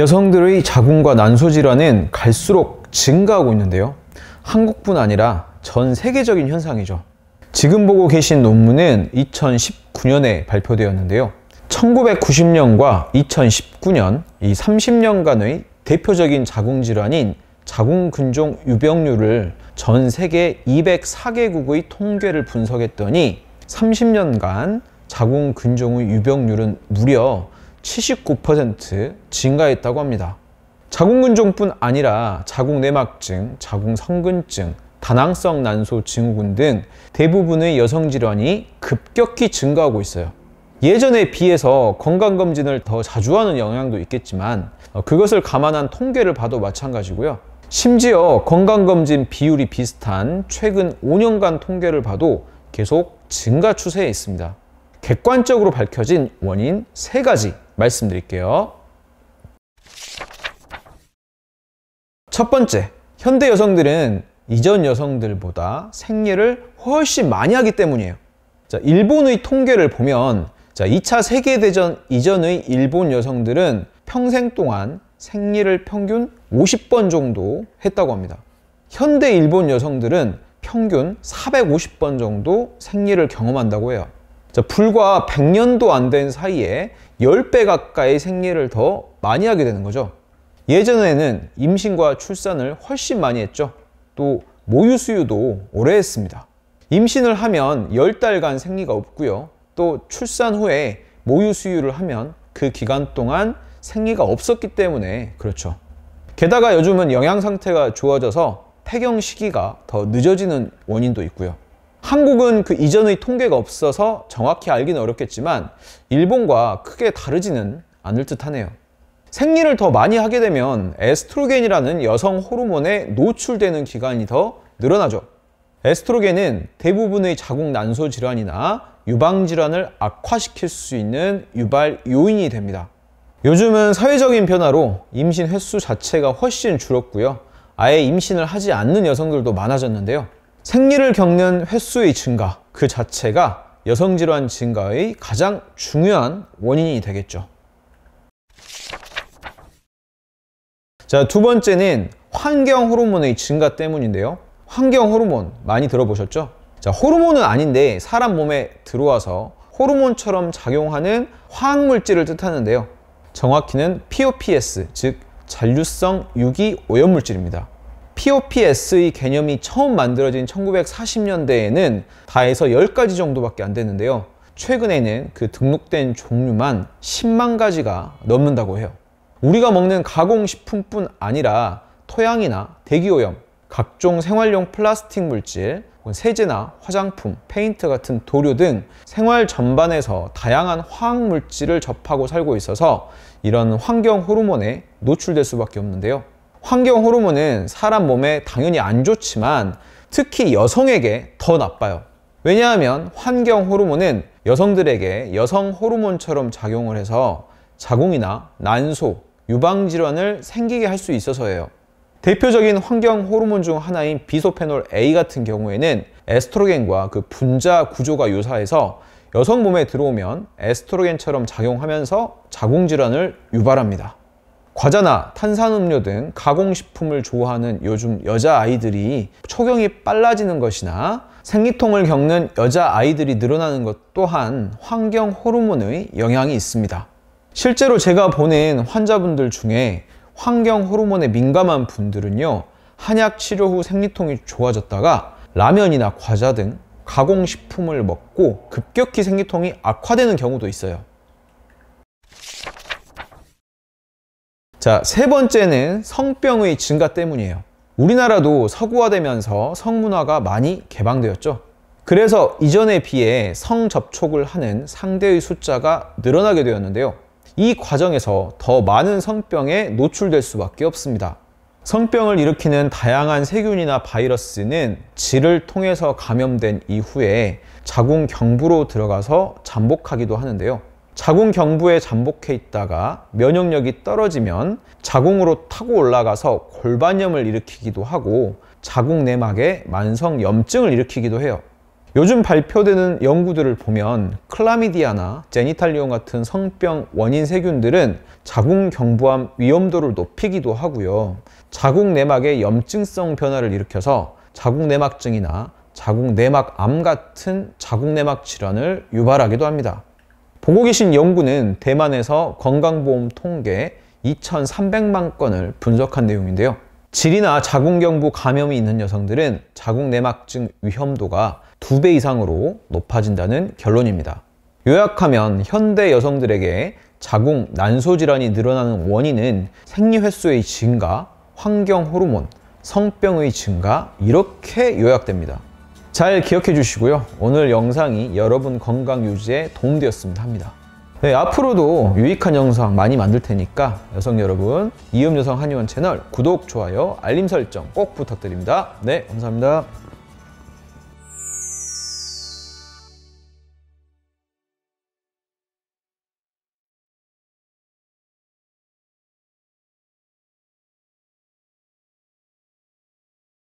여성들의 자궁과 난소 질환은 갈수록 증가하고 있는데요. 한국뿐 아니라 전 세계적인 현상이죠. 지금 보고 계신 논문은 2019년에 발표되었는데요. 1990년과 2019년 이 30년간의 대표적인 자궁 질환인 자궁근종 유병률을 전 세계 204개국의 통계를 분석했더니 30년간 자궁근종의 유병률은 무려 79% 증가했다고 합니다. 자궁근종뿐 아니라 자궁내막증, 자궁성근증, 다낭성 난소 증후군 등 대부분의 여성 질환이 급격히 증가하고 있어요. 예전에 비해서 건강검진을 더 자주 하는 영향도 있겠지만 어, 그것을 감안한 통계를 봐도 마찬가지고요. 심지어 건강검진 비율이 비슷한 최근 5년간 통계를 봐도 계속 증가 추세에 있습니다. 객관적으로 밝혀진 원인 세 가지 말씀드릴게요. 첫 번째, 현대 여성들은 이전 여성들보다 생리를 훨씬 많이 하기 때문이에요. 자, 일본의 통계를 보면 자, 2차 세계대전 이전의 일본 여성들은 평생 동안 생리를 평균 50번 정도 했다고 합니다. 현대 일본 여성들은 평균 450번 정도 생리를 경험한다고 해요. 자, 불과 100년도 안 된 사이에 10배 가까이 생리를 더 많이 하게 되는 거죠. 예전에는 임신과 출산을 훨씬 많이 했죠. 또 모유 수유도 오래 했습니다. 임신을 하면 10달간 생리가 없고요. 또 출산 후에 모유 수유를 하면 그 기간 동안 생리가 없었기 때문에 그렇죠. 게다가 요즘은 영양 상태가 좋아져서 폐경 시기가 더 늦어지는 원인도 있고요. 한국은 그 이전의 통계가 없어서 정확히 알기는 어렵겠지만 일본과 크게 다르지는 않을 듯하네요. 생리를 더 많이 하게 되면 에스트로겐이라는 여성 호르몬에 노출되는 기간이 더 늘어나죠. 에스트로겐은 대부분의 자궁 난소 질환이나 유방 질환을 악화시킬 수 있는 유발 요인이 됩니다. 요즘은 사회적인 변화로 임신 횟수 자체가 훨씬 줄었고요. 아예 임신을 하지 않는 여성들도 많아졌는데요. 생리를 겪는 횟수의 증가 그 자체가 여성질환 증가의 가장 중요한 원인이 되겠죠. 자, 두 번째는 환경 호르몬의 증가 때문인데요. 환경 호르몬 많이 들어보셨죠? 자, 호르몬은 아닌데 사람 몸에 들어와서 호르몬처럼 작용하는 화학물질을 뜻하는데요. 정확히는 POPS, 즉 잔류성 유기 오염물질입니다. POPS의 개념이 처음 만들어진 1940년대에는 다에서 10가지 정도밖에 안 됐는데요. 최근에는 그 등록된 종류만 10만 가지가 넘는다고 해요. 우리가 먹는 가공식품뿐 아니라 토양이나 대기오염, 각종 생활용 플라스틱 물질, 세제나 화장품, 페인트 같은 도료 등 생활 전반에서 다양한 화학 물질을 접하고 살고 있어서 이런 환경 호르몬에 노출될 수밖에 없는데요. 환경 호르몬은 사람 몸에 당연히 안 좋지만 특히 여성에게 더 나빠요. 왜냐하면 환경 호르몬은 여성들에게 여성 호르몬처럼 작용을 해서 자궁이나 난소, 유방질환을 생기게 할 수 있어서예요. 대표적인 환경 호르몬 중 하나인 비소페놀 A 같은 경우에는 에스트로겐과 그 분자 구조가 유사해서 여성 몸에 들어오면 에스트로겐처럼 작용하면서 자궁질환을 유발합니다. 과자나 탄산음료 등 가공식품을 좋아하는 요즘 여자아이들이 초경이 빨라지는 것이나 생리통을 겪는 여자아이들이 늘어나는 것 또한 환경 호르몬의 영향이 있습니다. 실제로 제가 보낸 환자분들 중에 환경 호르몬에 민감한 분들은요, 한약 치료 후 생리통이 좋아졌다가 라면이나 과자 등 가공식품을 먹고 급격히 생리통이 악화되는 경우도 있어요. 자, 세 번째는 성병의 증가 때문이에요. 우리나라도 서구화되면서 성문화가 많이 개방되었죠. 그래서 이전에 비해 성접촉을 하는 상대의 숫자가 늘어나게 되었는데요. 이 과정에서 더 많은 성병에 노출될 수밖에 없습니다. 성병을 일으키는 다양한 세균이나 바이러스는 질을 통해서 감염된 이후에 자궁 경부로 들어가서 잠복하기도 하는데요. 자궁 경부에 잠복해 있다가 면역력이 떨어지면 자궁으로 타고 올라가서 골반염을 일으키기도 하고 자궁 내막에 만성 염증을 일으키기도 해요. 요즘 발표되는 연구들을 보면 클라미디아나 제니탈리온 같은 성병 원인 세균들은 자궁 경부암 위험도를 높이기도 하고요. 자궁 내막의 염증성 변화를 일으켜서 자궁 내막증이나 자궁 내막암 같은 자궁 내막 질환을 유발하기도 합니다. 보고 계신 연구는 대만에서 건강보험 통계 2,300만 건을 분석한 내용인데요. 질이나 자궁경부 감염이 있는 여성들은 자궁내막증 위험도가 2배 이상으로 높아진다는 결론입니다. 요약하면 현대 여성들에게 자궁 난소 질환이 늘어나는 원인은 생리 횟수의 증가, 환경 호르몬, 성병의 증가 이렇게 요약됩니다. 잘 기억해 주시고요. 오늘 영상이 여러분 건강 유지에 도움되었습니다 합니다. 네, 앞으로도 유익한 영상 많이 만들 테니까 여성 여러분 이음여성 한의원 채널 구독, 좋아요, 알림 설정 꼭 부탁드립니다. 네, 감사합니다.